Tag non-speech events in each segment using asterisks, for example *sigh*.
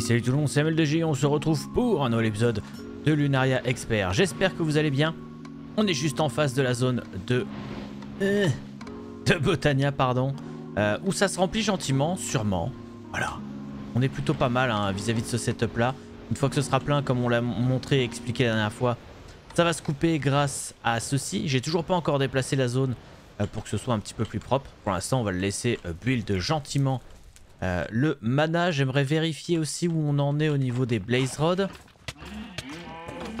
salut tout le monde, c'est MLDG on se retrouve pour un nouvel épisode de Lunaria Expert. J'espère que vous allez bien. On est juste en face de la zone de... Euh, de Botania, pardon. Euh, où ça se remplit gentiment, sûrement. Voilà. On est plutôt pas mal hein, vis-à-vis de ce setup là. Une fois que ce sera plein, comme on l'a montré et expliqué la dernière fois, ça va se couper grâce à ceci. J'ai toujours pas encore déplacé la zone euh, pour que ce soit un petit peu plus propre. Pour l'instant, on va le laisser build gentiment euh, le mana, j'aimerais vérifier aussi où on en est au niveau des Blaze Rod.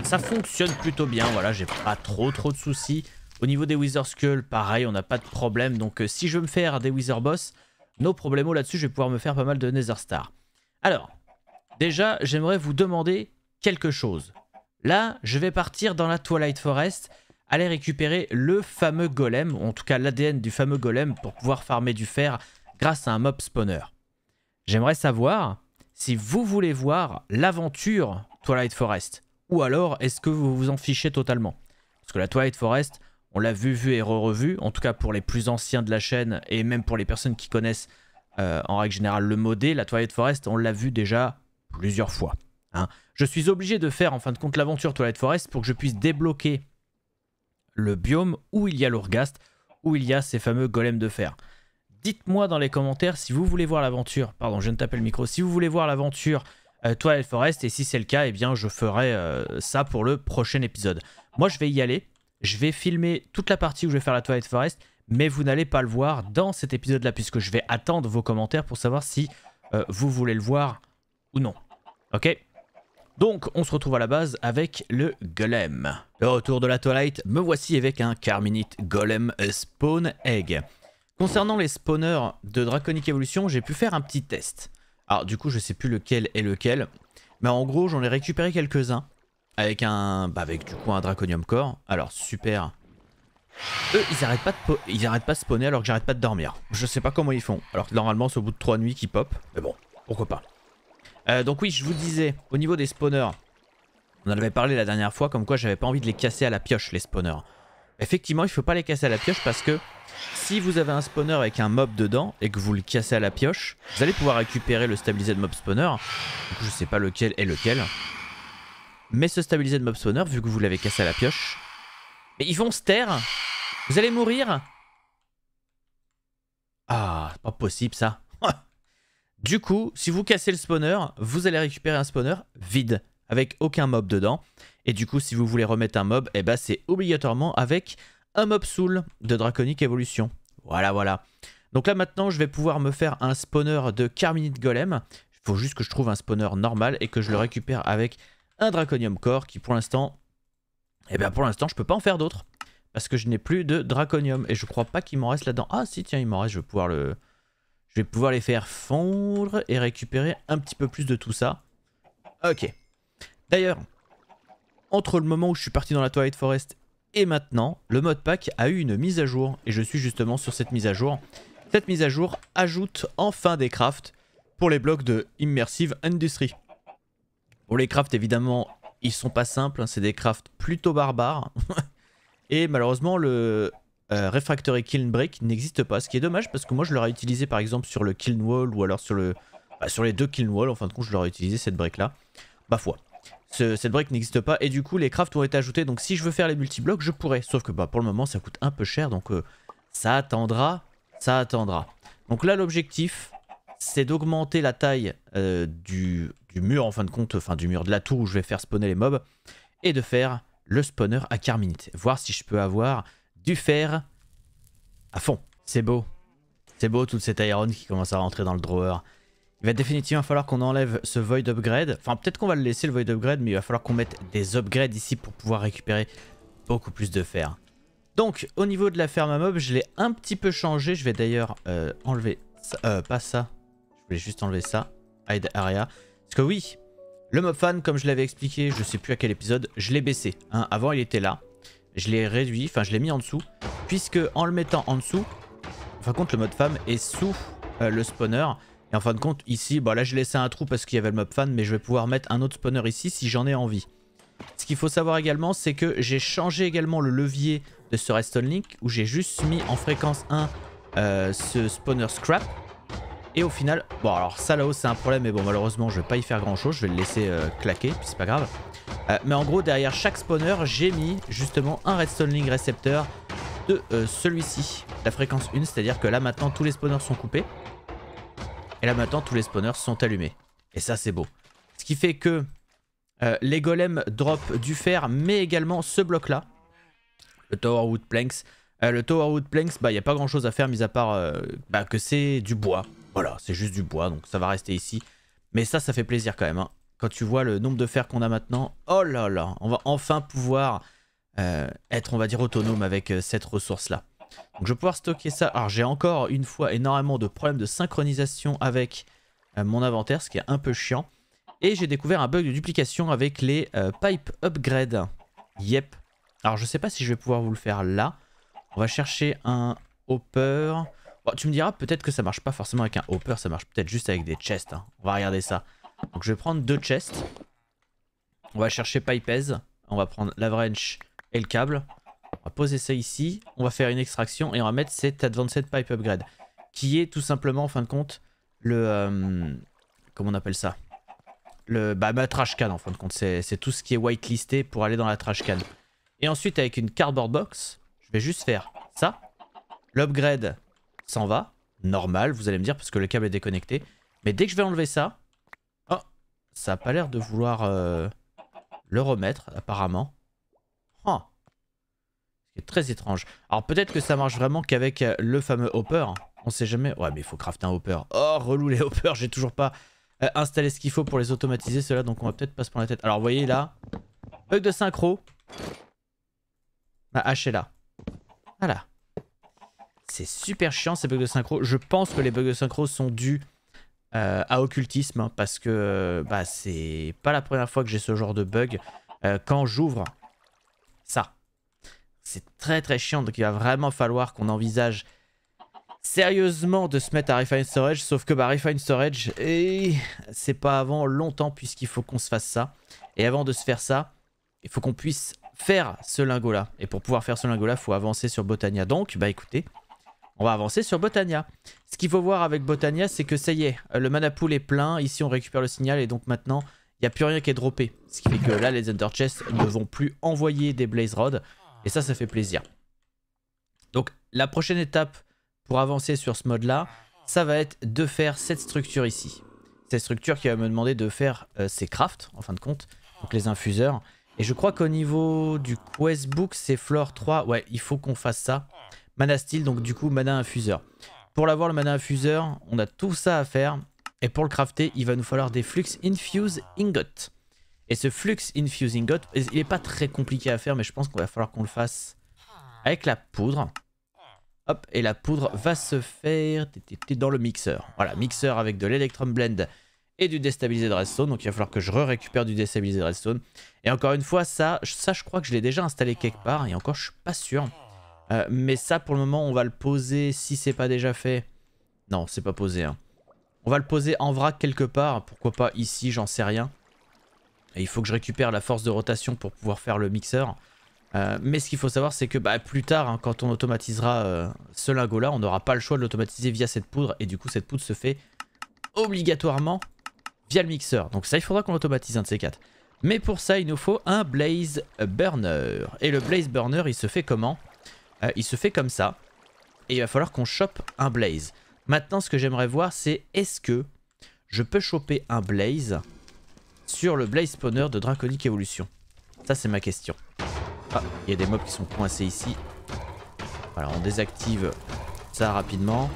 Ça fonctionne plutôt bien, voilà, j'ai pas trop trop de soucis. Au niveau des Wither Skull, pareil, on n'a pas de problème. Donc euh, si je veux me faire des Wither Boss, nos problèmes là-dessus, je vais pouvoir me faire pas mal de Nether Star. Alors, déjà, j'aimerais vous demander quelque chose. Là, je vais partir dans la Twilight Forest, aller récupérer le fameux golem, ou en tout cas l'ADN du fameux golem, pour pouvoir farmer du fer grâce à un mob spawner. J'aimerais savoir si vous voulez voir l'aventure Twilight Forest ou alors est-ce que vous vous en fichez totalement Parce que la Twilight Forest, on l'a vu, vu et re-revu, en tout cas pour les plus anciens de la chaîne et même pour les personnes qui connaissent euh, en règle générale le modé, la Twilight Forest, on l'a vu déjà plusieurs fois. Hein. Je suis obligé de faire en fin de compte l'aventure Twilight Forest pour que je puisse débloquer le biome où il y a l'orgast, où il y a ces fameux golems de fer. Dites-moi dans les commentaires si vous voulez voir l'aventure. Pardon, je ne tape le micro. Si vous voulez voir l'aventure euh, Twilight Forest, et si c'est le cas, eh bien, je ferai euh, ça pour le prochain épisode. Moi, je vais y aller. Je vais filmer toute la partie où je vais faire la Twilight Forest, mais vous n'allez pas le voir dans cet épisode-là, puisque je vais attendre vos commentaires pour savoir si euh, vous voulez le voir ou non. Ok donc, on se retrouve à la base avec le golem. Le retour de la Twilight, me voici avec un Carminite Golem Spawn Egg. Concernant les spawners de Draconic Evolution, j'ai pu faire un petit test. Alors du coup, je sais plus lequel est lequel, mais en gros, j'en ai récupéré quelques-uns avec un, bah, avec du coup un Draconium Core. Alors super. Eux, ils arrêtent pas de, ils arrêtent pas de spawner alors que j'arrête pas de dormir. Je sais pas comment ils font. Alors que normalement, c'est au bout de 3 nuits qu'ils pop. Mais bon, pourquoi pas. Euh, donc oui, je vous disais, au niveau des spawners, on en avait parlé la dernière fois, comme quoi j'avais pas envie de les casser à la pioche, les spawners. Effectivement, il ne faut pas les casser à la pioche parce que si vous avez un spawner avec un mob dedans et que vous le cassez à la pioche, vous allez pouvoir récupérer le stabilisé de mob spawner. je ne sais pas lequel est lequel. Mais ce stabilisé de mob spawner, vu que vous l'avez cassé à la pioche, mais ils vont se taire Vous allez mourir Ah, c'est pas possible ça. *laughs* du coup, si vous cassez le spawner, vous allez récupérer un spawner vide, avec aucun mob dedans. Et du coup, si vous voulez remettre un mob, eh ben, c'est obligatoirement avec un mob soul de draconique Evolution. Voilà, voilà. Donc là maintenant, je vais pouvoir me faire un spawner de Carminite Golem. Il faut juste que je trouve un spawner normal et que je le récupère avec un Draconium Core qui pour l'instant... Eh bien pour l'instant, je peux pas en faire d'autres. Parce que je n'ai plus de Draconium et je crois pas qu'il m'en reste là-dedans. Ah si, tiens, il m'en reste, je vais pouvoir le... Je vais pouvoir les faire fondre et récupérer un petit peu plus de tout ça. Ok. D'ailleurs, entre le moment où je suis parti dans la Twilight Forest et maintenant, le mode pack a eu une mise à jour et je suis justement sur cette mise à jour. Cette mise à jour ajoute enfin des crafts pour les blocs de Immersive Industry. Bon, les crafts évidemment, ils sont pas simples, hein. c'est des crafts plutôt barbares. *laughs* et malheureusement le euh, Refractory Kiln Brick n'existe pas, ce qui est dommage parce que moi je l'aurais utilisé par exemple sur le Kiln Wall ou alors sur, le, bah, sur les deux Kiln Wall, en fin de compte je l'aurais utilisé cette brique là. bah foi cette brique n'existe pas et du coup les crafts ont été ajoutés donc si je veux faire les multi blocs je pourrais sauf que bah, pour le moment ça coûte un peu cher donc euh, ça attendra ça attendra donc là l'objectif c'est d'augmenter la taille euh, du, mur en fin de compte enfin du mur de la tour où je vais faire spawner les mobs et de faire le spawner à carminite voir si je peux avoir du fer à fond c'est beau c'est beau toute cette iron qui commence à rentrer dans le drawer il va définitivement falloir qu'on enlève ce Void Upgrade. Enfin, peut-être qu'on va le laisser le Void Upgrade, mais il va falloir qu'on mette des upgrades ici pour pouvoir récupérer beaucoup plus de fer. Donc, au niveau de la ferme à mob, je l'ai un petit peu changé. Je vais d'ailleurs euh, enlever... Euh, pas ça. Je voulais juste enlever ça. Hide area. Parce que oui, le mob fan, comme je l'avais expliqué, je ne sais plus à quel épisode, je l'ai baissé. Hein. Avant, il était là. Je l'ai réduit, enfin, je l'ai mis en dessous. Puisque en le mettant en dessous, enfin, contre le mode femme est sous euh, le spawner. Et en fin de compte, ici, bah là j'ai laissé un trou parce qu'il y avait le mob fan, mais je vais pouvoir mettre un autre spawner ici si j'en ai envie. Ce qu'il faut savoir également, c'est que j'ai changé également le levier de ce Redstone Link, où j'ai juste mis en fréquence 1 euh, ce spawner scrap. Et au final, bon alors ça là-haut c'est un problème, mais bon malheureusement je ne vais pas y faire grand chose, je vais le laisser euh, claquer, puis c'est pas grave. Euh, mais en gros derrière chaque spawner, j'ai mis justement un Redstone Link récepteur de celui-ci, la fréquence 1, c'est-à-dire que là maintenant tous les spawners sont coupés. Et là maintenant tous les spawners sont allumés. Et ça c'est beau. Ce qui fait que euh, les golems drop du fer mais également ce bloc là. Le Tower Wood Planks. Euh, le Tower Wood Planks, bah il n'y a pas grand chose à faire mis à part euh, bah, que c'est du bois. Voilà, c'est juste du bois donc ça va rester ici. Mais ça, ça fait plaisir quand même. Hein. Quand tu vois le nombre de fer qu'on a maintenant, oh là là, on va enfin pouvoir être, on va dire, autonome avec cette ressource là. Donc je vais pouvoir stocker ça. Alors j'ai encore une fois énormément de problèmes de synchronisation avec euh, mon inventaire, ce qui est un peu chiant. Et j'ai découvert un bug de duplication avec les euh, pipe upgrades, Yep. Alors je sais pas si je vais pouvoir vous le faire là. On va chercher un hopper. tu me diras peut-être que ça marche pas forcément avec un hopper, ça marche peut-être juste avec des chests. Hein. On va regarder ça. Donc je vais prendre deux chests. On va chercher Pipez. On va prendre wrench et le câble. On va poser ça ici, on va faire une extraction et on va mettre cet Advanced Pipe Upgrade. Qui est tout simplement, en fin de compte, le... Euh, comment on appelle ça le, bah, ma trash can en fin de compte, c'est tout ce qui est whitelisté pour aller dans la trash can. Et ensuite avec une cardboard box, je vais juste faire ça. L'upgrade s'en va, normal, vous allez me dire, parce que le câble est déconnecté. Mais dès que je vais enlever ça, oh, ça a pas l'air de vouloir euh, le remettre apparemment. Oh, c'est très étrange. Alors peut-être que ça marche vraiment qu'avec euh, le fameux hopper. On sait jamais. Ouais, mais il faut crafter un hopper. Oh, relou les hoppers. J'ai toujours pas euh, installé ce qu'il faut pour les automatiser, ceux-là. Donc on va peut-être pas se prendre la tête. Alors vous voyez là, bug de synchro. Ma hache est là. Voilà. C'est super chiant ces bugs de synchro. Je pense que les bugs de synchro sont dus euh, à occultisme. Hein, parce que bah, c'est pas la première fois que j'ai ce genre de bug. quand j'ouvre ça. C'est très très chiant, donc il va vraiment falloir qu'on envisage sérieusement de se mettre à Refine Storage, sauf que bah Refine Storage, et eh, c'est pas avant longtemps puisqu'il faut qu'on se fasse ça. Et avant de se faire ça, il faut qu'on puisse faire ce lingot là. Et pour pouvoir faire ce lingot là, il faut avancer sur Botania. Donc bah écoutez, on va avancer sur Botania. Ce qu'il faut voir avec Botania, c'est que ça y est, le pool est plein. Ici, on récupère le signal et donc maintenant, il n'y a plus rien qui est droppé. Ce qui fait que là, les Under Chests ne vont plus envoyer des Blaze Rods. Et ça, ça fait plaisir. Donc la prochaine étape pour avancer sur ce mode-là, ça va être de faire cette structure ici. Cette structure qui va me demander de faire euh, ces crafts, en fin de compte, donc les infuseurs. Et je crois qu'au niveau du quest book, c'est floor 3. Ouais, il faut qu'on fasse ça. Mana steel, donc du coup, mana infuseur. Pour l'avoir, le mana infuseur, on a tout ça à faire. Et pour le crafter, il va nous falloir des flux infuse ingots. Et ce flux infusing God, il est pas très compliqué à faire, mais je pense qu'il va falloir qu'on le fasse avec la poudre. Hop, et la poudre va se faire dans le mixeur. Voilà, mixeur avec de l'Electrum Blend et du déstabilisé de redstone. Donc il va falloir que je récupère du déstabilisé de redstone. Et encore une fois, ça, ça je crois que je l'ai déjà installé quelque part. Et encore, je suis pas sûr. Euh, mais ça, pour le moment, on va le poser si c'est pas déjà fait. Non, c'est pas posé. Hein. On va le poser en vrac quelque part. Pourquoi pas ici, j'en sais rien il faut que je récupère la force de rotation pour pouvoir faire le mixeur. Euh, mais ce qu'il faut savoir, c'est que bah, plus tard, hein, quand on automatisera euh, ce lingot-là, on n'aura pas le choix de l'automatiser via cette poudre. Et du coup, cette poudre se fait obligatoirement via le mixeur. Donc ça, il faudra qu'on automatise un de ces quatre. Mais pour ça, il nous faut un Blaze Burner. Et le Blaze Burner, il se fait comment euh, Il se fait comme ça. Et il va falloir qu'on chope un Blaze. Maintenant, ce que j'aimerais voir, c'est est-ce que je peux choper un Blaze sur le Blaze Spawner de Draconic Evolution Ça, c'est ma question. Ah, il y a des mobs qui sont coincés ici. Voilà, on désactive ça rapidement.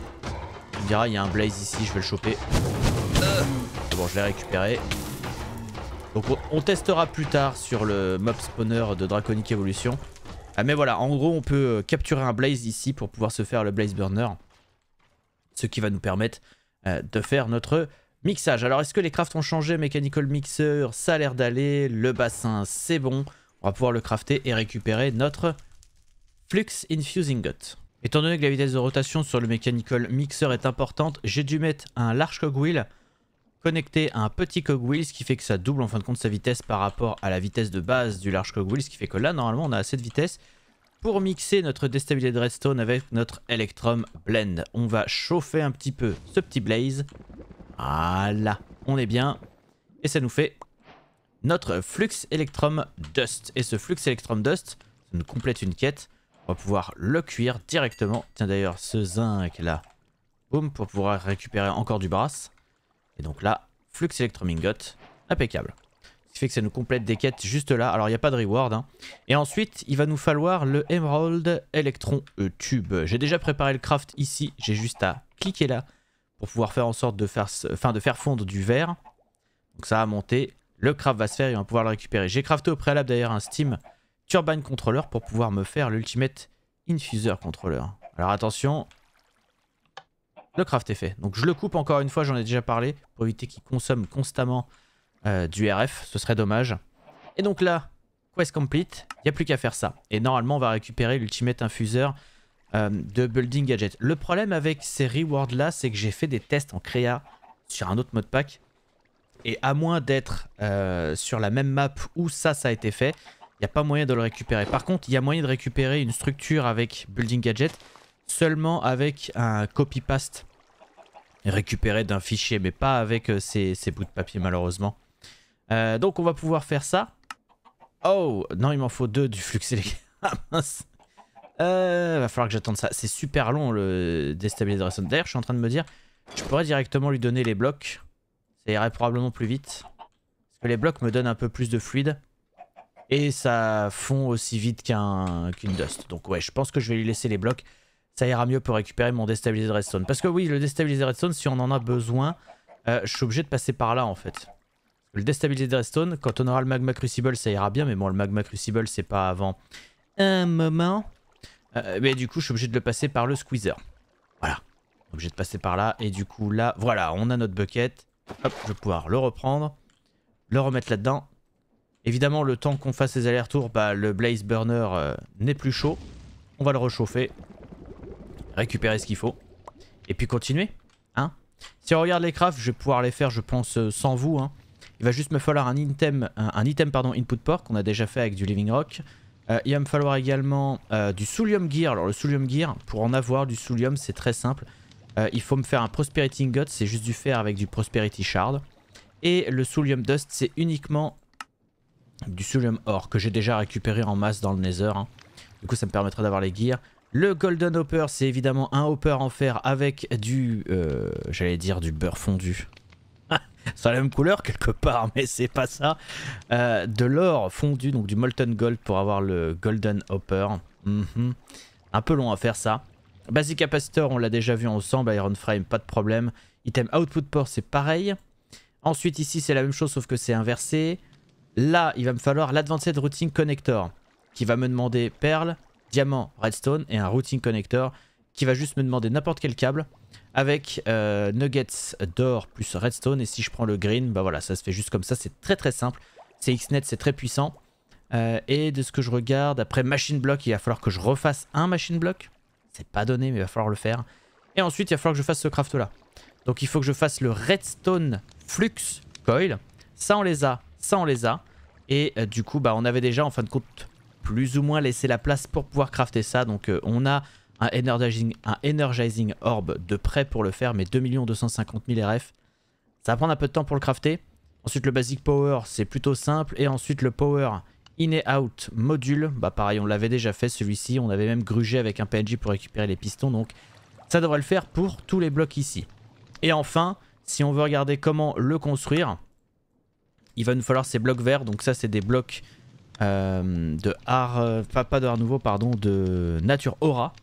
On dira, il y a un Blaze ici, je vais le choper. Euh. Bon, je l'ai récupéré. Donc on, testera plus tard sur le mob spawner de Draconic Evolution. Ah, mais voilà, en gros on peut euh, capturer un Blaze ici pour pouvoir se faire le Blaze Burner. Ce qui va nous permettre euh, de faire notre Mixage. Alors, est-ce que les crafts ont changé Mechanical Mixer, ça a l'air d'aller. Le bassin, c'est bon. On va pouvoir le crafter et récupérer notre Flux Infusing Gut. Étant donné que la vitesse de rotation sur le Mechanical Mixer est importante, j'ai dû mettre un large cogwheel connecté à un petit cogwheel, ce qui fait que ça double en fin de compte sa vitesse par rapport à la vitesse de base du large cogwheel, ce qui fait que là, normalement, on a assez de vitesse pour mixer notre destabilized de redstone avec notre Electrum Blend. On va chauffer un petit peu ce petit blaze voilà, on est bien. Et ça nous fait notre flux Electrum Dust. Et ce flux Electrum Dust, ça nous complète une quête. On va pouvoir le cuire directement. Tiens d'ailleurs, ce zinc là, boum, pour pouvoir récupérer encore du brass. Et donc là, flux Electrum Ingot, impeccable. Ce qui fait que ça nous complète des quêtes juste là. Alors il n'y a pas de reward. Hein. Et ensuite, il va nous falloir le Emerald Electron euh, Tube. J'ai déjà préparé le craft ici, j'ai juste à cliquer là pour pouvoir faire en sorte de faire, de faire fondre du verre. Donc ça a monter. le craft va se faire et on va pouvoir le récupérer. J'ai crafté au préalable d'ailleurs un Steam Turbine Controller pour pouvoir me faire l'Ultimate Infuser Controller. Alors attention, le craft est fait. Donc je le coupe encore une fois, j'en ai déjà parlé, pour éviter qu'il consomme constamment euh, du RF, ce serait dommage. Et donc là, quest complete, il n'y a plus qu'à faire ça. Et normalement on va récupérer l'Ultimate Infuser euh, de building gadget. Le problème avec ces rewards là, c'est que j'ai fait des tests en créa sur un autre mode pack. Et à moins d'être euh, sur la même map où ça, ça a été fait, il n'y a pas moyen de le récupérer. Par contre, il y a moyen de récupérer une structure avec building gadget seulement avec un copy-paste récupéré d'un fichier, mais pas avec euh, ces, ces, bouts de papier malheureusement. donc on va pouvoir faire ça. Oh, non, il m'en faut deux du flux électrique. *laughs* Ah mince. Euh, va falloir que j'attende ça. C'est super long le stone D'ailleurs, je suis en train de me dire, je pourrais directement lui donner les blocs. Ça irait probablement plus vite. Parce que les blocs me donnent un peu plus de fluide. Et ça fond aussi vite qu'un qu'une dust. Donc ouais, je pense que je vais lui laisser les blocs. Ça ira mieux pour récupérer mon déstabilisé redstone. Parce que oui, le déstabilisé redstone, si on en a besoin, euh, je suis obligé de passer par là en fait. Le déstabilisé redstone, quand on aura le magma crucible, ça ira bien. Mais bon, le magma crucible, c'est pas avant un moment. Euh, mais du coup, je suis obligé de le passer par le squeezer. Voilà. Obligé de passer par là. Et du coup, là, voilà, on a notre bucket. Hop, je vais pouvoir le reprendre. Le remettre là-dedans. Évidemment, le temps qu'on fasse ces allers-retours, bah, le blaze burner euh, n'est plus chaud. On va le réchauffer. Récupérer ce qu'il faut. Et puis continuer. Hein si on regarde les crafts, je vais pouvoir les faire, je pense, euh, sans vous. Hein. Il va juste me falloir un item, item pardon, input port qu'on a déjà fait avec du living rock. Euh, il va me falloir également euh, du Soulium Gear. Alors le Soulium Gear, pour en avoir du Soulium, c'est très simple. Euh, il faut me faire un Prosperity Ingot, c'est juste du fer avec du Prosperity Shard. Et le Soulium Dust, c'est uniquement du Soulium Or, que j'ai déjà récupéré en masse dans le Nether. Hein. Du coup, ça me permettra d'avoir les gears. Le Golden Hopper, c'est évidemment un hopper en fer avec du... J'allais dire du beurre fondu c'est *laughs* la même couleur quelque part, mais c'est pas ça. Euh, de l'or fondu, donc du molten gold pour avoir le golden hopper. Mhm. Un peu long à faire ça. Basic capacitor, on l'a déjà vu ensemble. Iron frame, pas de problème. Item output port, c'est pareil. Ensuite, ici, c'est la même chose, sauf que c'est inversé. Là, il va me falloir l'advanced routing connector, qui va me demander perles, diamant, redstone et un routing connector qui va juste me demander n'importe quel câble avec euh, nuggets d'or plus redstone. Et si je prends le green, bah voilà, ça se fait juste comme ça. C'est très très simple. C'est Xnet, c'est très puissant. Euh, et de ce que je regarde, après machine block, il va falloir que je refasse un machine block. C'est pas donné, mais il va falloir le faire. Et ensuite, il va falloir que je fasse ce craft là. Donc il faut que je fasse le redstone flux coil. Ça on les a, ça on les a. Et euh, du coup, bah, on avait déjà en fin de compte plus ou moins laissé la place pour pouvoir crafter ça. Donc on a un energizing, un energizing orb de près pour le faire, mais 2 250 000 RF. Ça va prendre un peu de temps pour le crafter. Ensuite le basic power, c'est plutôt simple. Et ensuite le power in et out module, bah pareil on l'avait déjà fait celui-ci. On avait même grugé avec un PNJ pour récupérer les pistons. Donc ça devrait le faire pour tous les blocs ici. Et enfin, si on veut regarder comment le construire, il va nous falloir ces blocs verts. Donc ça c'est des blocs euh, de art, euh, pas de nouveau pardon, de nature aura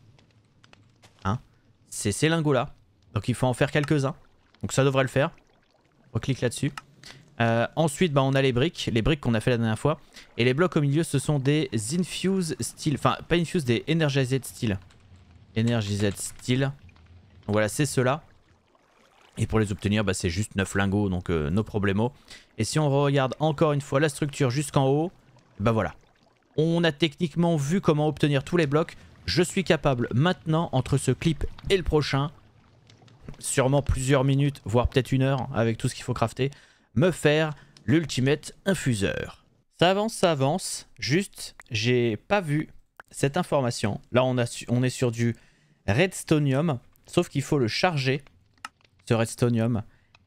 c'est ces lingots-là. Donc il faut en faire quelques-uns. Donc ça devrait le faire. On clique là-dessus. Euh, ensuite, bah, on a les briques, les briques qu'on a fait la dernière fois. Et les blocs au milieu, ce sont des Infused Steel. Enfin, pas Infused, des Energized Steel. Energized Steel. Donc voilà, c'est ceux-là. Et pour les obtenir, bah, c'est juste 9 lingots, donc euh, no problemo. Et si on regarde encore une fois la structure jusqu'en haut, bah voilà. On a techniquement vu comment obtenir tous les blocs. Je suis capable maintenant, entre ce clip et le prochain, sûrement plusieurs minutes, voire peut-être une heure, avec tout ce qu'il faut crafter, me faire l'ultimate infuseur. Ça avance, ça avance, juste j'ai pas vu cette information. Là on, est sur du redstonium, sauf qu'il faut le charger, ce redstonium.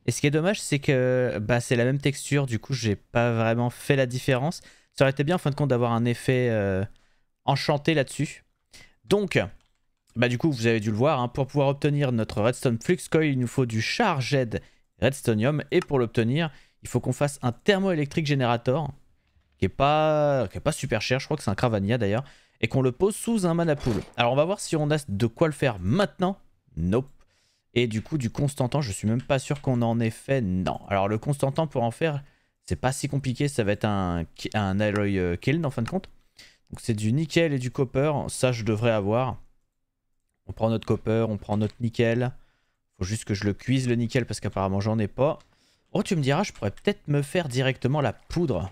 Et ce qui est dommage c'est que bah, c'est la même texture, du coup j'ai pas vraiment fait la différence. Ça aurait été bien en fin de compte d'avoir un effet euh, enchanté là-dessus, donc, bah du coup, vous avez dû le voir, hein, pour pouvoir obtenir notre Redstone Flux Coil, il nous faut du Charged Redstonium. Et pour l'obtenir, il faut qu'on fasse un thermoélectrique générateur, qui est pas, pas super cher, je crois que c'est un Cravania d'ailleurs, et qu'on le pose sous un manapool. Alors on va voir si on a de quoi le faire maintenant. Nope. Et du coup, du Constantan, je suis même pas sûr qu'on en ait fait. Non. Alors le Constantan, pour en faire, c'est pas si compliqué. Ça va être un, un alloy euh, kiln en fin de compte. Donc c'est du nickel et du copper, ça je devrais avoir. On prend notre copper, on prend notre nickel. Faut juste que je le cuise le nickel parce qu'apparemment j'en ai pas. Oh tu me diras, je pourrais peut-être me faire directement la poudre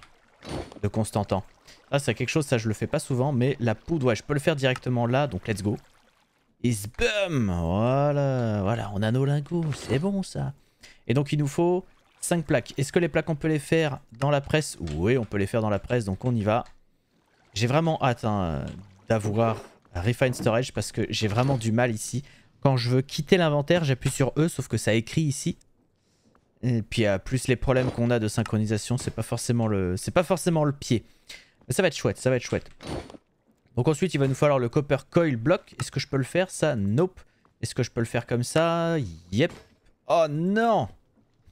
de Constantin. Ça c'est quelque chose, ça je le fais pas souvent, mais la poudre, ouais je peux le faire directement là, donc let's go. Et bum! Voilà, voilà, on a nos lingots, c'est bon ça. Et donc il nous faut 5 plaques. Est-ce que les plaques on peut les faire dans la presse Oui, on peut les faire dans la presse, donc on y va. J'ai vraiment hâte hein, d'avoir Refine Storage parce que j'ai vraiment du mal ici. Quand je veux quitter l'inventaire, j'appuie sur E, sauf que ça écrit ici. Et puis euh, plus les problèmes qu'on a de synchronisation, c'est pas forcément le, c'est pas forcément le pied. Mais ça va être chouette, ça va être chouette. Donc ensuite, il va nous falloir le Copper Coil Block. Est-ce que je peux le faire ça Nope. Est-ce que je peux le faire comme ça Yep. Oh non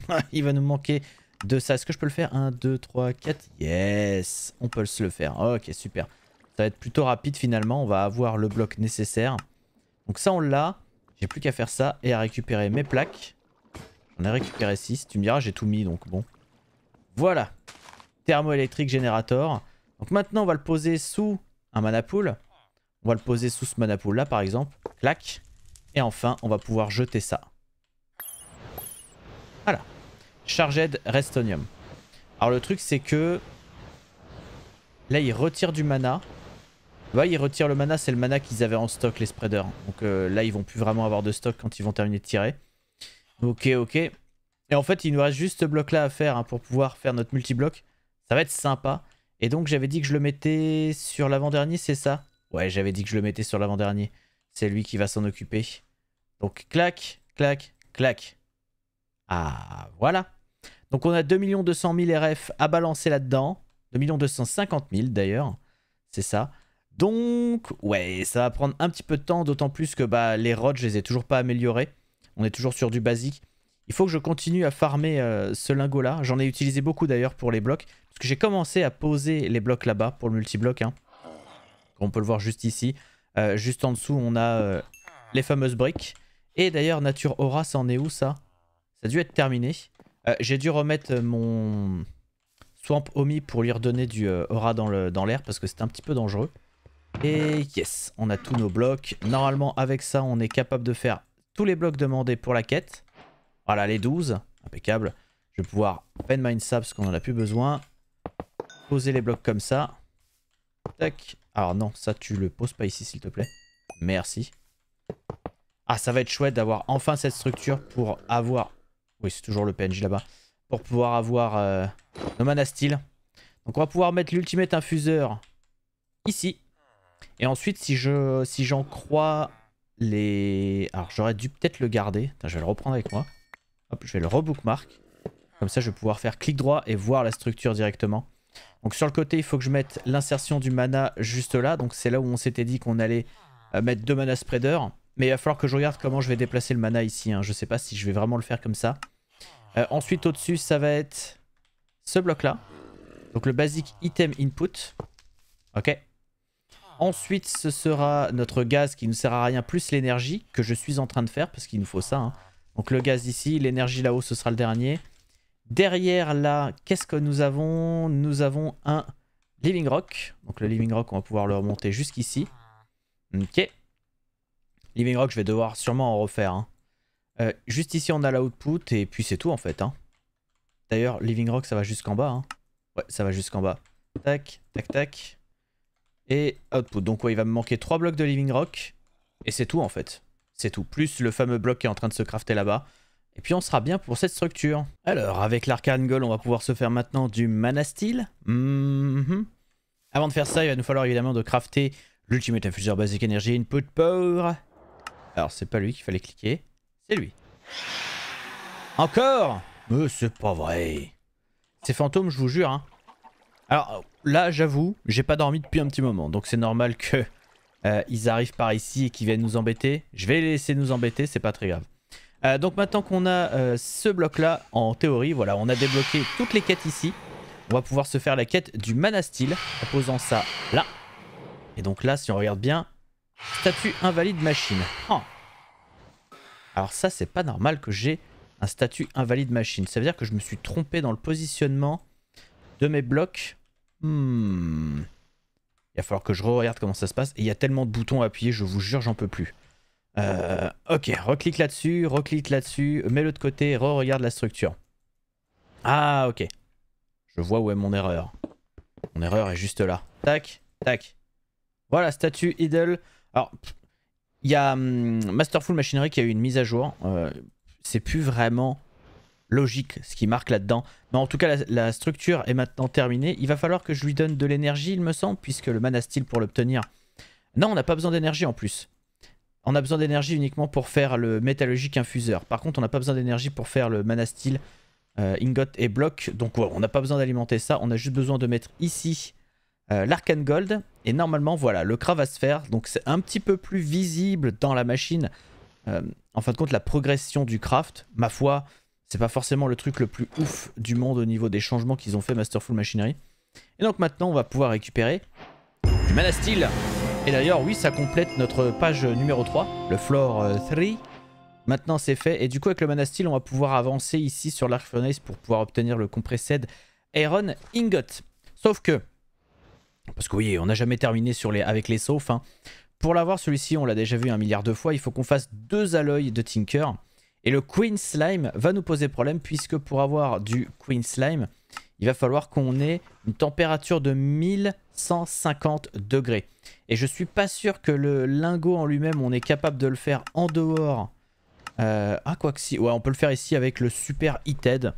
*laughs* Il va nous manquer de ça. Est-ce que je peux le faire 1, 2, 3, 4. Yes On peut se le faire. Ok, super. Ça va être plutôt rapide finalement. On va avoir le bloc nécessaire. Donc ça, on l'a. J'ai plus qu'à faire ça et à récupérer mes plaques. On a récupéré 6. Tu me diras, j'ai tout mis, donc bon. Voilà. Thermoélectrique générateur. Donc maintenant, on va le poser sous un manapool. On va le poser sous ce manapool là, par exemple. Clac. Et enfin, on va pouvoir jeter ça. Voilà. Charged Restonium. Alors le truc c'est que... Là ils retirent du mana. Bah ils retirent le mana, c'est le mana qu'ils avaient en stock les spreaders. Donc euh, là ils vont plus vraiment avoir de stock quand ils vont terminer de tirer. Ok ok. Et en fait il nous reste juste ce bloc là à faire hein, pour pouvoir faire notre multi-bloc. Ça va être sympa. Et donc j'avais dit que je le mettais sur l'avant-dernier, c'est ça Ouais j'avais dit que je le mettais sur l'avant-dernier. C'est lui qui va s'en occuper. Donc clac, clac, clac. Ah voilà donc on a 2 200 000 RF à balancer là-dedans. 2 250 000 d'ailleurs. C'est ça. Donc ouais, ça va prendre un petit peu de temps, d'autant plus que bah, les rods, je les ai toujours pas améliorés. On est toujours sur du basique. Il faut que je continue à farmer euh, ce lingot-là. J'en ai utilisé beaucoup d'ailleurs pour les blocs. Parce que j'ai commencé à poser les blocs là-bas pour le multibloc. Hein. On peut le voir juste ici. Euh, juste en dessous, on a euh, les fameuses briques. Et d'ailleurs, Nature Aura, ça en est où ça Ça a dû être terminé. Euh, j'ai dû remettre euh, mon Swamp Omi pour lui redonner du euh, aura dans l'air dans parce que c'était un petit peu dangereux. Et yes, on a tous nos blocs. Normalement, avec ça, on est capable de faire tous les blocs demandés pour la quête. Voilà, les 12. Impeccable. Je vais pouvoir pen mine ça parce qu'on en a plus besoin. Poser les blocs comme ça. Tac. Alors non, ça, tu le poses pas ici, s'il te plaît. Merci. Ah, ça va être chouette d'avoir enfin cette structure pour avoir oui, c'est toujours le PNJ là-bas. Pour pouvoir avoir euh, nos mana style Donc on va pouvoir mettre l'ultimate infuseur ici. Et ensuite, si je si j'en crois les... Alors j'aurais dû peut-être le garder. je vais le reprendre avec moi. Hop, je vais le rebookmark. Comme ça, je vais pouvoir faire clic droit et voir la structure directement. Donc sur le côté, il faut que je mette l'insertion du mana juste là. Donc c'est là où on s'était dit qu'on allait euh, mettre deux mana spreader Mais il va falloir que je regarde comment je vais déplacer le mana ici. Je hein. Je sais pas si je vais vraiment le faire comme ça. Euh, ensuite, au-dessus, ça va être ce bloc-là. Donc le basic item input. Ok. Ensuite, ce sera notre gaz qui ne sert à rien, plus l'énergie que je suis en train de faire, parce qu'il nous faut ça. Hein. Donc le gaz ici, l'énergie là-haut, ce sera le dernier. Derrière là, qu'est-ce que nous avons Nous avons un Living Rock. Donc le Living Rock, on va pouvoir le remonter jusqu'ici. Ok. Living Rock, je vais devoir sûrement en refaire. Hein. Euh, juste ici, on a l'output et puis c'est tout en fait. Hein. D'ailleurs, Living Rock, ça va jusqu'en bas. Hein. Ouais, ça va jusqu'en bas. Tac, tac, tac. Et output. Donc ouais, il va me manquer 3 blocs de Living Rock. Et c'est tout en fait. C'est tout. Plus le fameux bloc qui est en train de se crafter là-bas. Et puis on sera bien pour cette structure. Alors, avec l'arcane goal, on va pouvoir se faire maintenant du mana steel. Mm-hmm. Avant de faire ça, il va nous falloir évidemment de crafter l'ultimate infuser basic energy input power. Alors, c'est pas lui qu'il fallait cliquer. C'est lui. Encore Mais c'est pas vrai. C'est fantôme, je vous jure. Hein. Alors là, j'avoue, j'ai pas dormi depuis un petit moment. Donc c'est normal que euh, ils arrivent par ici et qu'ils viennent nous embêter. Je vais les laisser nous embêter, c'est pas très grave. Euh, donc maintenant qu'on a euh, ce bloc là, en théorie, voilà, on a débloqué toutes les quêtes ici. On va pouvoir se faire la quête du manastyle en posant ça là. Et donc là, si on regarde bien, statut invalide machine. Oh. Alors ça, c'est pas normal que j'ai un statut invalide machine. Ça veut dire que je me suis trompé dans le positionnement de mes blocs. Hmm. Il va falloir que je re regarde comment ça se passe. il y a tellement de boutons à appuyer, je vous jure, j'en peux plus. Euh, ok, reclique là-dessus, reclique là-dessus, mets-le de côté, re-regarde la structure. Ah, ok. Je vois où est mon erreur. Mon erreur est juste là. Tac, tac. Voilà, statut idle. Alors, il y a hum, Masterful Machinery qui a eu une mise à jour. Euh, c'est plus vraiment logique ce qui marque là-dedans. Mais en tout cas, la, structure est maintenant terminée. Il va falloir que je lui donne de l'énergie, il me semble, puisque le mana steel pour l'obtenir. Non, on n'a pas besoin d'énergie en plus. On a besoin d'énergie uniquement pour faire le métallurgique infuseur. Par contre, on n'a pas besoin d'énergie pour faire le mana euh, ingot et bloc. Donc, on n'a pas besoin d'alimenter ça. On a juste besoin de mettre ici euh, l'arcane gold. Et normalement, voilà, le craft va se faire. Donc c'est un petit peu plus visible dans la machine. Euh, en fin de compte, la progression du craft, ma foi, c'est pas forcément le truc le plus ouf du monde au niveau des changements qu'ils ont fait Masterful Machinery. Et donc maintenant, on va pouvoir récupérer du mana Et d'ailleurs, oui, ça complète notre page numéro 3, le floor 3. Euh, maintenant, c'est fait. Et du coup, avec le mana on va pouvoir avancer ici sur l'Arc Furnace pour pouvoir obtenir le compressed Iron Ingot. Sauf que parce que oui, on n'a jamais terminé sur les, avec les saufs. Hein. Pour l'avoir, celui-ci, on l'a déjà vu un milliard de fois, il faut qu'on fasse deux alloys de Tinker. Et le Queen Slime va nous poser problème, puisque pour avoir du Queen Slime, il va falloir qu'on ait une température de 1150 degrés. Et je suis pas sûr que le lingot en lui-même, on est capable de le faire en dehors. ah, quoi que si. Ouais, on peut le faire ici avec le Super Heated.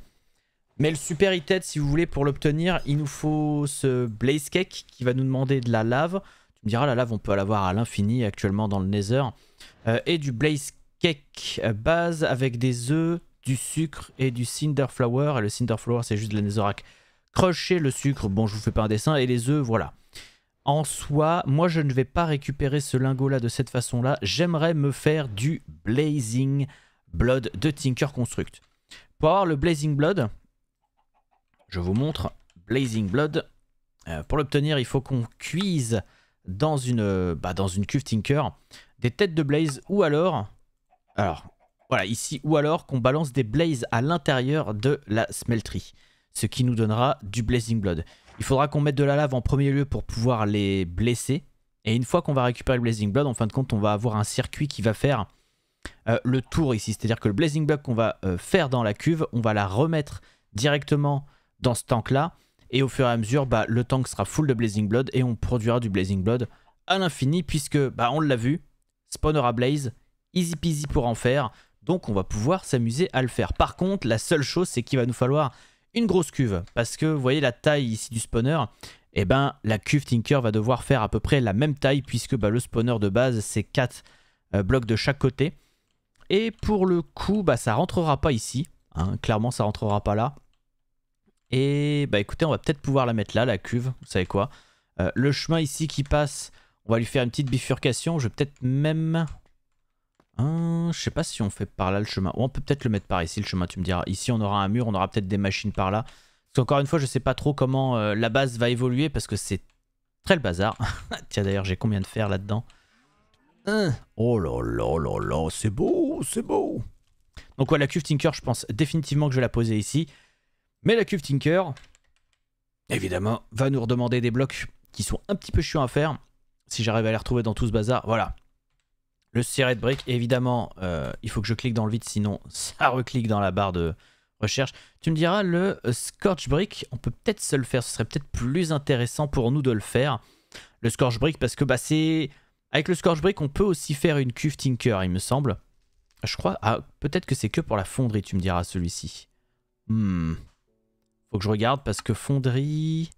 Mais le super item, si vous voulez, pour l'obtenir, il nous faut ce Blaze Cake qui va nous demander de la lave. Tu me diras, la lave, on peut l'avoir à l'infini actuellement dans le Nether. Euh, et du Blaze Cake euh, base avec des œufs, du sucre et du Cinder Flower. Et le Cinder Flower, c'est juste de la Netherrack. Crocher le sucre, bon, je vous fais pas un dessin. Et les œufs, voilà. En soi, moi, je ne vais pas récupérer ce lingot-là de cette façon-là. J'aimerais me faire du Blazing Blood de Tinker Construct. Pour avoir le Blazing Blood, je vous montre Blazing Blood. Euh, pour l'obtenir, il faut qu'on cuise dans une, euh, bah, dans une cuve Tinker des têtes de Blaze ou alors... Alors, voilà, ici, ou alors qu'on balance des Blaze à l'intérieur de la smelterie, ce qui nous donnera du Blazing Blood. Il faudra qu'on mette de la lave en premier lieu pour pouvoir les blesser. Et une fois qu'on va récupérer le Blazing Blood, en fin de compte, on va avoir un circuit qui va faire euh, le tour ici. C'est-à-dire que le Blazing Blood qu'on va faire dans la cuve, on va la remettre directement dans ce tank-là. Et au fur et à mesure, bah, le tank sera full de Blazing Blood et on produira du Blazing Blood à l'infini puisque, bah, on l'a vu, spawnera Blaze, easy peasy pour en faire. Donc on va pouvoir s'amuser à le faire. Par contre, la seule chose, c'est qu'il va nous falloir une grosse cuve. Parce que, vous voyez la taille ici du spawner, et eh ben, la cuve Tinker va devoir faire à peu près la même taille puisque bah, le spawner de base, c'est 4 euh, blocs de chaque côté. Et pour le coup, bah, ça rentrera pas ici. Hein. clairement, ça rentrera pas là. Et bah écoutez, on va peut-être pouvoir la mettre là, la cuve. Vous savez quoi euh, Le chemin ici qui passe, on va lui faire une petite bifurcation. Je vais peut-être même... Hein, je sais pas si on fait par là le chemin. Ou on peut peut-être le mettre par ici, le chemin, tu me diras. Ici, on aura un mur, on aura peut-être des machines par là. Parce qu'encore une fois, je sais pas trop comment euh, la base va évoluer parce que c'est très le bazar. *laughs* Tiens, d'ailleurs, j'ai combien de fer là-dedans Oh là là là là, c'est beau, c'est beau Donc ouais, la cuve Tinker, je pense définitivement que je vais la poser ici. Mais la cuve Tinker, évidemment, va nous redemander des blocs qui sont un petit peu chiants à faire. Si j'arrive à les retrouver dans tout ce bazar, voilà. Le serré de briques, évidemment, euh, il faut que je clique dans le vide, sinon ça *laughs* reclique dans la barre de recherche. Tu me diras, le Scorch Brick, on peut peut-être se le faire, ce serait peut-être plus intéressant pour nous de le faire. Le Scorch Brick, parce que bah, c'est... Avec le Scorch Brick, on peut aussi faire une cuve Tinker, il me semble. Je crois. Ah, peut-être que c'est que pour la fonderie, tu me diras celui-ci. Hmm que je regarde parce que fonderie...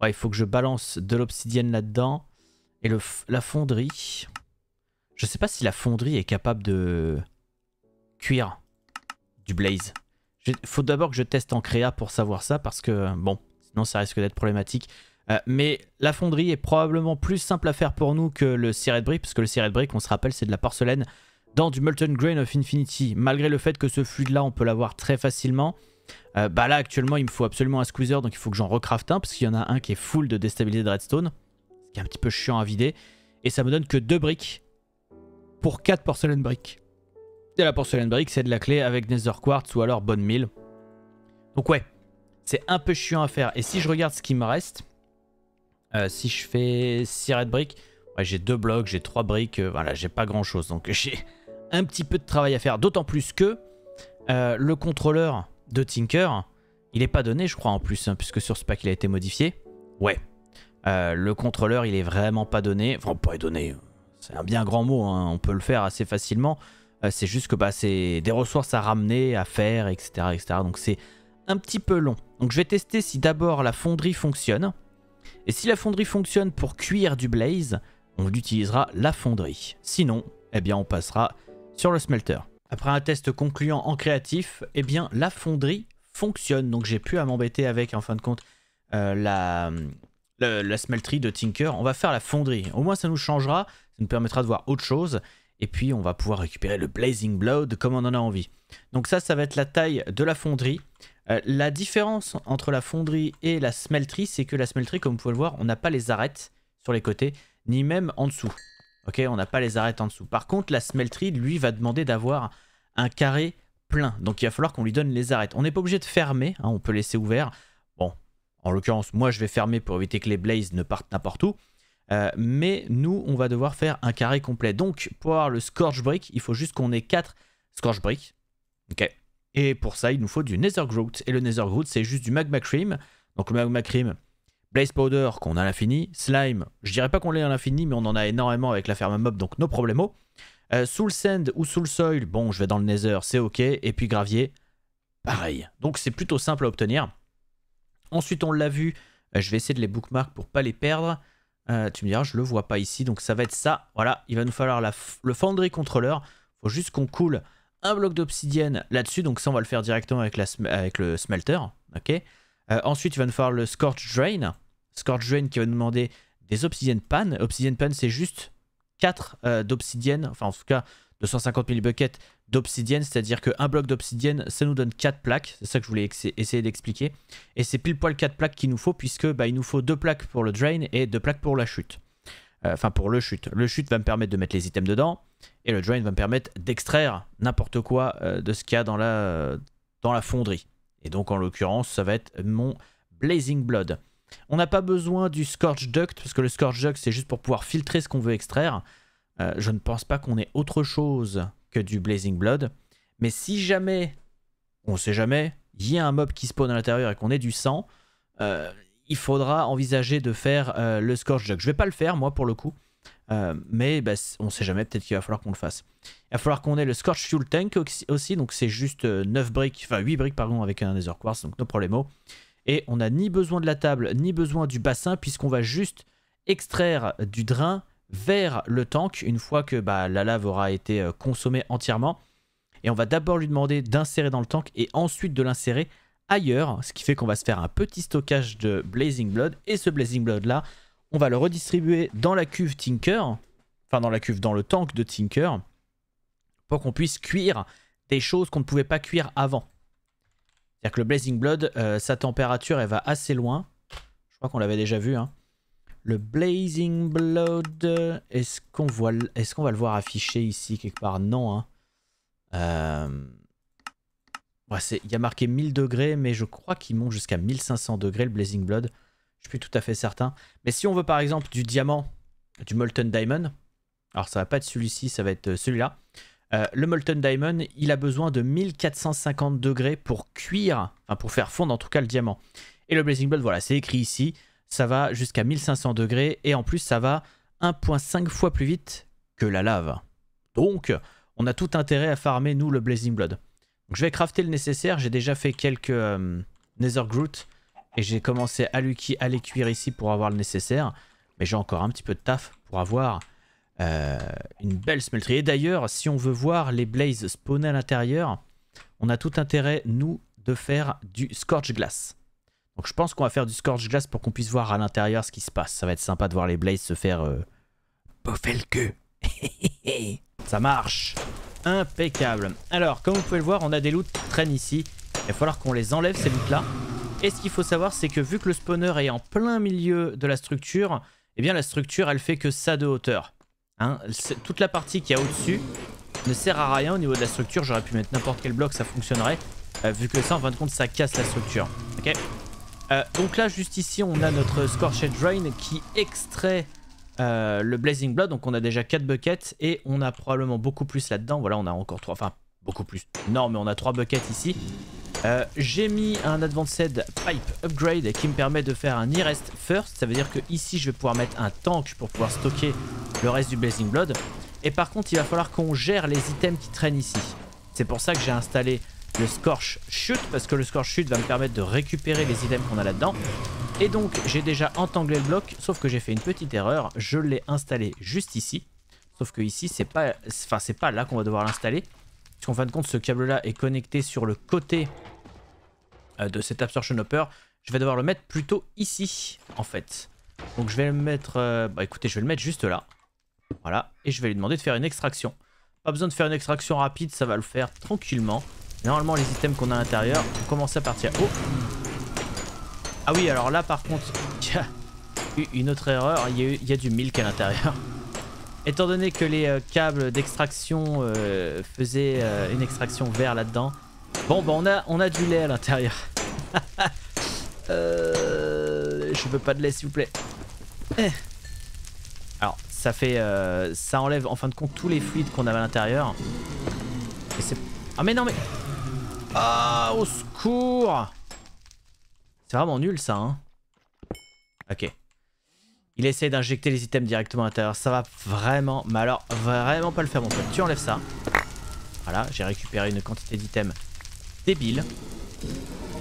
Ouais, il faut que je balance de l'obsidienne là-dedans. Et le la fonderie... Je sais pas si la fonderie est capable de cuire du blaze. Faut d'abord que je teste en créa pour savoir ça parce que, bon, sinon ça risque d'être problématique. Euh, mais la fonderie est probablement plus simple à faire pour nous que le ciré de parce que le ciré de brick, on se rappelle, c'est de la porcelaine dans du Molten Grain of Infinity. Malgré le fait que ce fluide-là, on peut l'avoir très facilement, euh, bah là actuellement il me faut absolument un squeezer donc il faut que j'en recrafte un parce qu'il y en a un qui est full de déstabilité de redstone. Ce qui est un petit peu chiant à vider. Et ça me donne que 2 briques pour 4 porcelaine briques. Et la porcelaine brique c'est de la clé avec nether quartz ou alors bonne mille. Donc ouais, c'est un peu chiant à faire. Et si je regarde ce qui me reste, euh, si je fais 6 red briques, ouais, j'ai 2 blocs, j'ai 3 briques, euh, voilà j'ai pas grand chose. Donc *laughs* j'ai un petit peu de travail à faire. D'autant plus que le contrôleur de Tinker. Il est pas donné, je crois, en plus, hein, puisque sur ce pack, il a été modifié. Ouais. Euh, le contrôleur, il est vraiment pas donné. Enfin, pas donné, c'est un bien grand mot, hein, on peut le faire assez facilement. Euh, c'est juste que bah, c'est des ressources à ramener, à faire, etc. etc. donc c'est un petit peu long. Donc je vais tester si d'abord la fonderie fonctionne. Et si la fonderie fonctionne pour cuire du blaze, on utilisera la fonderie. Sinon, eh bien on passera sur le smelter. Après un test concluant en créatif, eh bien la fonderie fonctionne. Donc j'ai plus à m'embêter avec en fin de compte euh, la, la, smelterie de Tinker. On va faire la fonderie. Au moins ça nous changera, ça nous permettra de voir autre chose. Et puis on va pouvoir récupérer le Blazing Blood comme on en a envie. Donc ça, ça va être la taille de la fonderie. Euh, la différence entre la fonderie et la smelterie, c'est que la smelterie, comme vous pouvez le voir, on n'a pas les arêtes sur les côtés, ni même en dessous. Ok, on n'a pas les arêtes en dessous. Par contre, la smelterie, lui, va demander d'avoir un carré plein. Donc il va falloir qu'on lui donne les arêtes. On n'est pas obligé de fermer, hein, on peut laisser ouvert. Bon, en l'occurrence, moi je vais fermer pour éviter que les blazes ne partent n'importe où. Euh, mais nous, on va devoir faire un carré complet. Donc pour avoir le Scorch Brick, il faut juste qu'on ait 4 Scorch Brick. Ok. Et pour ça, il nous faut du Nether Groot. Et le Nether Groot, c'est juste du Magma Cream. Donc le Magma Cream, Blaze Powder qu'on a à l'infini, Slime, je dirais pas qu'on l'ait à l'infini, mais on en a énormément avec la ferme mob, donc nos problemo. Euh, Soul Sand ou Soul Soil, bon, je vais dans le Nether, c'est ok. Et puis Gravier, pareil. Donc c'est plutôt simple à obtenir. Ensuite, on l'a vu, euh, je vais essayer de les bookmark pour pas les perdre. Euh, tu me diras, je le vois pas ici, donc ça va être ça. Voilà, il va nous falloir le Foundry Controller. faut juste qu'on coule un bloc d'obsidienne là-dessus, donc ça on va le faire directement avec, le smelter. ok ensuite, il va nous falloir le Scorch Drain. Drain qui va nous demander des Obsidian Pan. Obsidian Pan, c'est juste 4 euh, d'obsidienne, enfin en tout cas 250 000 buckets d'obsidienne, c'est-à-dire qu'un bloc d'obsidienne, ça nous donne 4 plaques, c'est ça que je voulais essayer d'expliquer, et c'est pile poil 4 plaques qu'il nous faut, puisque bah, il nous faut 2 plaques pour le drain et 2 plaques pour la chute. Euh, enfin pour le chute. Le chute va me permettre de mettre les items dedans, et le drain va me permettre d'extraire n'importe quoi euh, de ce qu'il y a dans la, dans la fonderie. Et donc en l'occurrence, ça va être mon Blazing Blood. On n'a pas besoin du Scorch Duct, parce que le Scorch Duct, c'est juste pour pouvoir filtrer ce qu'on veut extraire. Euh, je ne pense pas qu'on ait autre chose que du Blazing Blood. Mais si jamais, on ne sait jamais, il y a un mob qui spawn à l'intérieur et qu'on ait du sang, euh, il faudra envisager de faire euh, le Scorch Duct. Je ne vais pas le faire, moi, pour le coup. mais on bah, on sait jamais, peut-être qu'il va falloir qu'on le fasse. Il va falloir qu'on ait le Scorch Fuel Tank aussi, donc c'est juste 9 briques, enfin 8 briques, pardon, avec un Nether Quartz, donc nos problèmes. Et on n'a ni besoin de la table, ni besoin du bassin, puisqu'on va juste extraire du drain vers le tank une fois que bah, la lave aura été euh, consommée entièrement. Et on va d'abord lui demander d'insérer dans le tank et ensuite de l'insérer ailleurs, ce qui fait qu'on va se faire un petit stockage de Blazing Blood. Et ce Blazing Blood là, on va le redistribuer dans la cuve Tinker, enfin dans la cuve, dans le tank de Tinker, pour qu'on puisse cuire des choses qu'on ne pouvait pas cuire avant. C'est-à-dire que le Blazing Blood, euh, sa température, elle va assez loin. Je crois qu'on l'avait déjà vu. Hein. Le Blazing Blood, est-ce qu'on est va le voir affiché ici quelque part Non. Hein. Euh, il y a marqué 1000 degrés, mais je crois qu'il monte jusqu'à 1500 degrés le Blazing Blood. Je suis tout à fait certain. Mais si on veut par exemple du diamant, du Molten Diamond, alors ça va pas être celui-ci, ça va être euh, celui-là. Euh, le molten diamond, il a besoin de 1450 degrés pour cuire, enfin pour faire fondre en tout cas le diamant. Et le blazing blood, voilà, c'est écrit ici, ça va jusqu'à 1500 degrés et en plus ça va 1.5 fois plus vite que la lave. Donc, on a tout intérêt à farmer nous le blazing blood. je vais crafter le nécessaire, j'ai déjà fait quelques euh, nether groot et j'ai commencé à, lui, qui cuire ici pour avoir le nécessaire. Mais j'ai encore un petit peu de taf pour avoir euh, une belle smelterie. Et d'ailleurs, si on veut voir les blazes spawner à l'intérieur, on a tout intérêt, nous, de faire du Scorch Glass. Donc je pense qu'on va faire du Scorch Glass pour qu'on puisse voir à l'intérieur ce qui se passe. Ça va être sympa de voir les blazes se faire... Euh, le queue. *laughs* Ça marche Impeccable. Alors, comme vous pouvez le voir, on a des loots qui traînent ici. Il va falloir qu'on les enlève, ces loots-là. Et ce qu'il faut savoir, c'est que vu que le spawner est en plein milieu de la structure, eh bien la structure, elle fait que ça de hauteur. Hein, toute la partie qui a au-dessus ne sert à rien au niveau de la structure. J'aurais pu mettre n'importe quel bloc, ça fonctionnerait. Euh, vu que ça, en fin de compte, ça casse la structure. Ok euh, Donc là, juste ici, on a notre Scorched Drain qui extrait euh, le Blazing Blood. Donc on a déjà 4 buckets et on a probablement beaucoup plus là-dedans. Voilà, on a encore 3, enfin beaucoup plus. Non, mais on a 3 buckets ici. Euh, j'ai mis un Advanced Pipe Upgrade qui me permet de faire un E-Rest First. Ça veut dire que ici, je vais pouvoir mettre un tank pour pouvoir stocker le reste du Blazing Blood. Et par contre, il va falloir qu'on gère les items qui traînent ici. C'est pour ça que j'ai installé le Scorch Chute. parce que le Scorch Chute va me permettre de récupérer les items qu'on a là-dedans. Et donc, j'ai déjà entanglé le bloc, sauf que j'ai fait une petite erreur. Je l'ai installé juste ici. Sauf que ici, c'est pas, enfin, pas là qu'on va devoir l'installer. Parce qu'en fin de compte, ce câble-là est connecté sur le côté euh, de cet Absorption Hopper, je vais devoir le mettre plutôt ici, en fait. Donc je vais le mettre... Euh, bah écoutez, je vais le mettre juste là. Voilà, et je vais lui demander de faire une extraction. Pas besoin de faire une extraction rapide, ça va le faire tranquillement. Normalement, les items qu'on a à l'intérieur vont commencer à partir. Oh Ah oui, alors là, par contre, il y a eu une autre erreur. Il y a, du milk à l'intérieur. Étant donné que les euh, câbles d'extraction faisaient une extraction vert là-dedans, bon, bah on a, on a du lait à l'intérieur. *laughs* Euh, je veux pas de lait, s'il vous plaît. Eh. Alors, ça fait. Euh, ça enlève en fin de compte tous les fluides qu'on avait à l'intérieur. Et c'est. Ah, mais non, mais. Ah, au secours C'est vraiment nul ça, hein. Ok. Il essaye d'injecter les items directement à l'intérieur. Ça va vraiment, mais alors vraiment pas le faire mon pote. Tu enlèves ça. Voilà, j'ai récupéré une quantité d'items débile.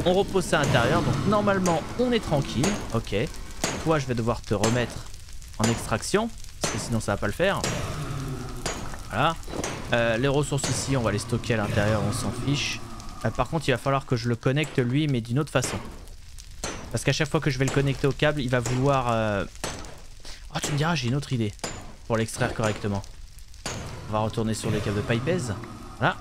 On repose ça à l'intérieur. Donc normalement, on est tranquille. Ok. Toi, je vais devoir te remettre en extraction. Parce que sinon, ça va pas le faire. Voilà. Euh, les ressources ici, on va les stocker à l'intérieur. On s'en fiche. Euh, par contre, il va falloir que je le connecte lui, mais d'une autre façon. Parce qu'à chaque fois que je vais le connecter au câble, il va vouloir... Euh, oh, tu me diras, j'ai une autre idée pour l'extraire correctement. On va retourner sur les câbles de Pipez. Voilà.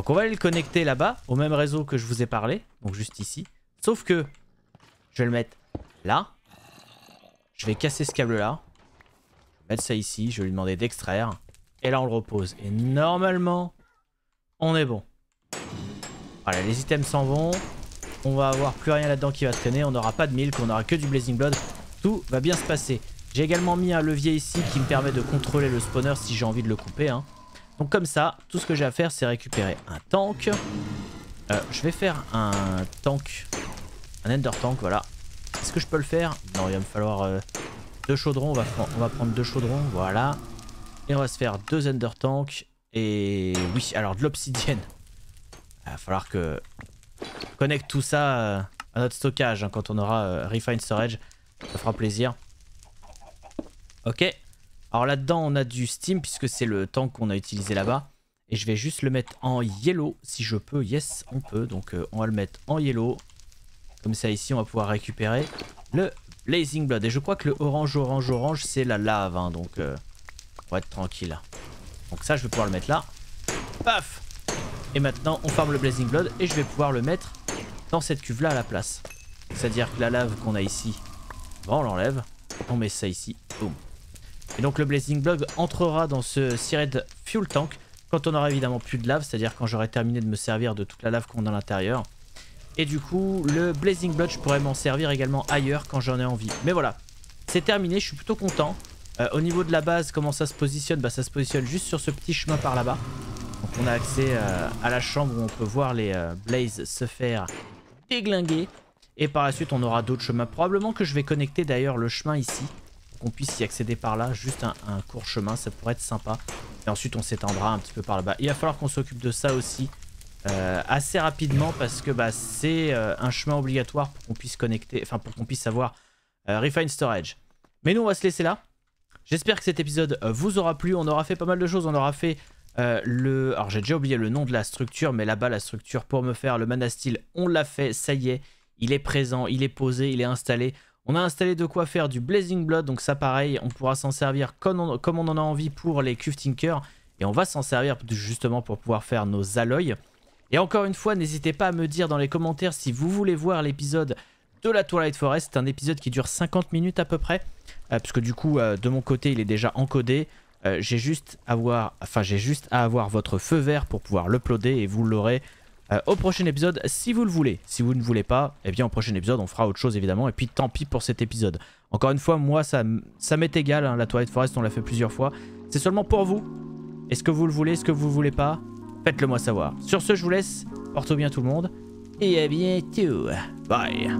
Donc on va aller le connecter là-bas, au même réseau que je vous ai parlé, donc juste ici. Sauf que je vais le mettre là. Je vais casser ce câble-là. Je mettre ça ici, je vais lui demander d'extraire. Et là on le repose. Et normalement, on est bon. Voilà, les items s'en vont. On va avoir plus rien là-dedans qui va traîner. On n'aura pas de milk, on n'aura que du blazing blood. Tout va bien se passer. J'ai également mis un levier ici qui me permet de contrôler le spawner si j'ai envie de le couper. Hein. Donc comme ça, tout ce que j'ai à faire, c'est récupérer un tank. Euh, je vais faire un tank, un ender tank, voilà. Est-ce que je peux le faire Non, il va me falloir euh, deux chaudrons. On va, prendre deux chaudrons, voilà. Et on va se faire deux ender tanks. Et oui, alors de l'obsidienne. Il va falloir que connecte tout ça euh, à notre stockage hein, quand on aura Refine Storage. Ça fera plaisir. Ok. Alors là-dedans, on a du Steam puisque c'est le tank qu'on a utilisé là-bas. Et je vais juste le mettre en yellow si je peux. Yes, on peut. Donc euh, on va le mettre en yellow. Comme ça, ici, on va pouvoir récupérer le Blazing Blood. Et je crois que le orange, orange, orange, c'est la lave. Hein. donc euh, on va être tranquille. Donc ça, je vais pouvoir le mettre là. Paf Et maintenant, on forme le Blazing Blood et je vais pouvoir le mettre dans cette cuve-là à la place. C'est-à-dire que la lave qu'on a ici, on l'enlève. On met ça ici. Boum. Et donc le Blazing Blood entrera dans ce Sired Fuel Tank quand on aura évidemment plus de lave, c'est-à-dire quand j'aurai terminé de me servir de toute la lave qu'on a à l'intérieur. Et du coup, le Blazing Blood, je pourrais m'en servir également ailleurs quand j'en ai envie. Mais voilà, c'est terminé, je suis plutôt content. Euh, au niveau de la base, comment ça se positionne Bah ça se positionne juste sur ce petit chemin par là-bas. Donc on a accès euh, à la chambre où on peut voir les euh, blazes se faire déglinguer. Et par la suite, on aura d'autres chemins. Probablement que je vais connecter d'ailleurs le chemin ici qu'on puisse y accéder par là, juste un, court chemin, ça pourrait être sympa. Et ensuite on s'étendra un petit peu par là-bas. Il va falloir qu'on s'occupe de ça aussi euh, assez rapidement parce que bah, c'est euh, un chemin obligatoire pour qu'on puisse connecter, enfin pour qu'on puisse avoir euh, Refine Storage. Mais nous on va se laisser là. J'espère que cet épisode vous aura plu. On aura fait pas mal de choses. On aura fait le... Alors j'ai déjà oublié le nom de la structure, mais là-bas la structure pour me faire le style. on l'a fait, ça y est. Il est présent, il est posé, il est installé. On a installé de quoi faire du Blazing Blood, donc ça pareil, on pourra s'en servir comme on, en a envie pour les Cuftinkers. Et on va s'en servir justement pour pouvoir faire nos alloys. Et encore une fois, n'hésitez pas à me dire dans les commentaires si vous voulez voir l'épisode de la Twilight Forest. C'est un épisode qui dure 50 minutes à peu près. Euh, parce que du coup, euh, de mon côté, il est déjà encodé. Euh, j'ai juste, enfin, juste à avoir votre feu vert pour pouvoir l'uploader et vous l'aurez euh, au prochain épisode si vous le voulez. Si vous ne voulez pas, eh bien au prochain épisode on fera autre chose évidemment et puis tant pis pour cet épisode. Encore une fois, moi ça, ça m'est égal, hein, la toilette Forest on l'a fait plusieurs fois. C'est seulement pour vous. Est-ce que vous le voulez, est-ce que vous ne voulez pas Faites-le moi savoir. Sur ce, je vous laisse, portez bien tout le monde et à bientôt. Bye